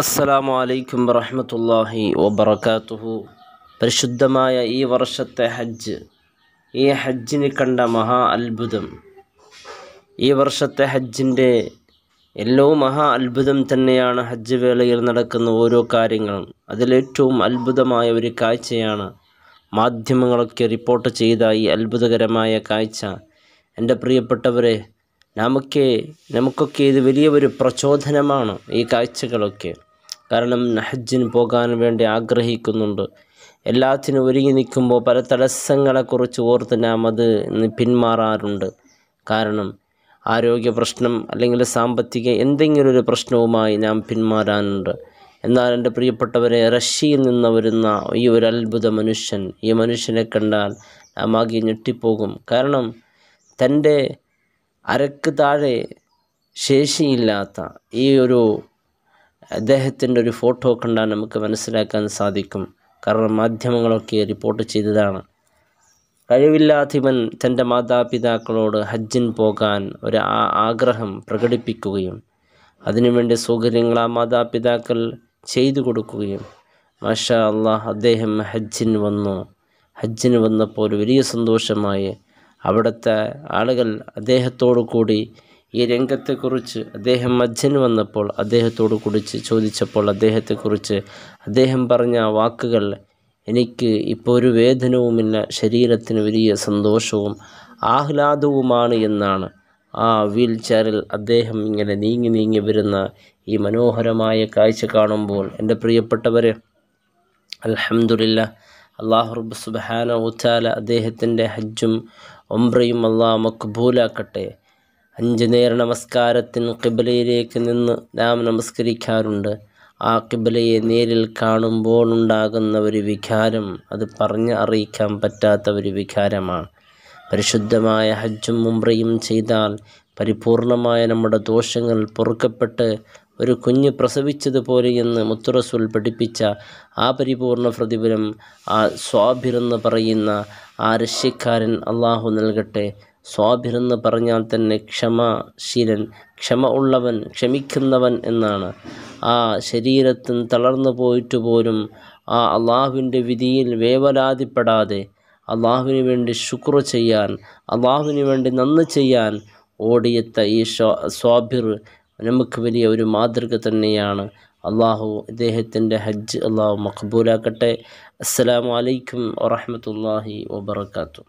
അസ്സലാമു അലൈക്കും വറഹമത്തല്ലാഹി വബർക്കാത്തുഹു പരിശുദ്ധമായ ഈ വർഷത്തെ ഹജ്ജ് ഈ ഹജ്ജിന് കണ്ട മഹാ അത്ഭുതം ഈ വർഷത്തെ ഹജ്ജിൻ്റെ എല്ലോ മഹാ അത്ഭുതം തന്നെയാണ് ഹജ്ജ് വേളയിൽ നടക്കുന്ന ഓരോ കാര്യങ്ങളും അതിലേറ്റവും അത്ഭുതമായ ഒരു കാഴ്ചയാണ് മാധ്യമങ്ങളൊക്കെ റിപ്പോർട്ട് ചെയ്ത ഈ അത്ഭുതകരമായ കാഴ്ച എൻ്റെ പ്രിയപ്പെട്ടവരെ നമുക്ക് നമുക്കൊക്കെ ഇത് വലിയ ഒരു പ്രചോദനമാണ് ഈ കാഴ്ചകളൊക്കെ കാരണം ഹജ്ജിന് പോകാൻ വേണ്ടി ആഗ്രഹിക്കുന്നുണ്ട് എല്ലാത്തിനും ഒരുങ്ങി നിൽക്കുമ്പോൾ പല തടസ്സങ്ങളെക്കുറിച്ച് ഓർത്ത് നാം അത് പിന്മാറാറുണ്ട് കാരണം ആരോഗ്യ പ്രശ്നം അല്ലെങ്കിൽ സാമ്പത്തിക എന്തെങ്കിലും ഒരു പ്രശ്നവുമായി നാം പിന്മാറാനുണ്ട് എന്നാൽ എൻ്റെ പ്രിയപ്പെട്ടവരെ റഷ്യയിൽ നിന്ന് വരുന്ന ഈ ഒരു അത്ഭുത മനുഷ്യൻ ഈ മനുഷ്യനെ കണ്ടാൽ നാം ആകെ ഞെട്ടിപ്പോകും കാരണം തൻ്റെ അരക്ക് താഴെ ശേഷിയില്ലാത്ത ഈ ഒരു അദ്ദേഹത്തിൻ്റെ ഒരു ഫോട്ടോ കണ്ടാൽ നമുക്ക് മനസ്സിലാക്കാൻ സാധിക്കും കാരണം മാധ്യമങ്ങളൊക്കെ റിപ്പോർട്ട് ചെയ്തതാണ് കഴിവില്ലാത്തവൻ തൻ്റെ മാതാപിതാക്കളോട് ഹജ്ജിന് പോകാൻ ഒരു ആഗ്രഹം പ്രകടിപ്പിക്കുകയും അതിനുവേണ്ടി സൗകര്യങ്ങൾ ആ മാതാപിതാക്കൾ ചെയ്തു കൊടുക്കുകയും മാഷാ അള്ളാഹ് അദ്ദേഹം ഹജ്ജിന് വന്നു ഹജ്ജിന് വന്നപ്പോൾ വലിയ സന്തോഷമായി അവിടുത്തെ ആളുകൾ അദ്ദേഹത്തോടു കൂടി ഈ രംഗത്തെക്കുറിച്ച് അദ്ദേഹം മജ്ജൻ വന്നപ്പോൾ അദ്ദേഹത്തോട് കുടിച്ച് ചോദിച്ചപ്പോൾ അദ്ദേഹത്തെക്കുറിച്ച് അദ്ദേഹം പറഞ്ഞ വാക്കുകൾ എനിക്ക് ഇപ്പോൾ ഒരു വേദനവുമില്ല ശരീരത്തിന് വലിയ സന്തോഷവും ആഹ്ലാദവുമാണ് എന്നാണ് ആ വീൽ ചെയറിൽ അദ്ദേഹം ഇങ്ങനെ നീങ്ങി നീങ്ങി വരുന്ന ഈ മനോഹരമായ കാഴ്ച കാണുമ്പോൾ എൻ്റെ പ്രിയപ്പെട്ടവരെ അലഹമുല്ല അള്ളാഹു റബ്ബ് സുബാന ഉച്ചാല അദ്ദേഹത്തിൻ്റെ ഹജ്ജും ഒംബ്രയും അള്ളാഹ് മക്ബൂലാക്കട്ടെ അഞ്ച് നേര നമസ്കാരത്തിന് കിബലയിലേക്ക് നിന്ന് നാം നമസ്കരിക്കാറുണ്ട് ആ കിബലയെ നേരിൽ കാണുമ്പോൾ ഉണ്ടാകുന്ന ഒരു വികാരം അത് പറഞ്ഞ് അറിയിക്കാൻ പറ്റാത്ത ഒരു വികാരമാണ് പരിശുദ്ധമായ ഹജ്ജും മുംറയും ചെയ്താൽ പരിപൂർണമായ നമ്മുടെ ദോഷങ്ങൾ പൊറുക്കപ്പെട്ട് ഒരു കുഞ്ഞ് പ്രസവിച്ചതുപോലെ എന്ന് മുത്തുറസുൽ പഠിപ്പിച്ച ആ പരിപൂർണ പ്രതിഫലം ആ സ്വാഭിർ എന്ന് പറയുന്ന ആ രക്ഷ്യക്കാരൻ അള്ളാഹു നൽകട്ടെ സ്വാബിർ എന്ന് പറഞ്ഞാൽ തന്നെ ക്ഷമാശീലൻ ക്ഷമ ഉള്ളവൻ ക്ഷമിക്കുന്നവൻ എന്നാണ് ആ ശരീരത്തിൽ തളർന്നു പോയിട്ട് പോലും ആ അള്ളാഹുവിൻ്റെ വിധിയിൽ വേവലാതിപ്പെടാതെ അള്ളാഹുവിന് വേണ്ടി ശുക്ര ചെയ്യാൻ അള്ളാഹുവിന് വേണ്ടി നന്ന് ചെയ്യാൻ ഓടിയെത്ത ഈ സ്വാഭിർ നമുക്ക് വലിയ ഒരു മാതൃക തന്നെയാണ് അള്ളാഹു ഇദ്ദേഹത്തിൻ്റെ ഹജ്ജ് അള്ളാഹു മഖബൂലാക്കട്ടെ വലൈക്കും വറഹമത്തല്ലാഹി വാബർക്കാത്തു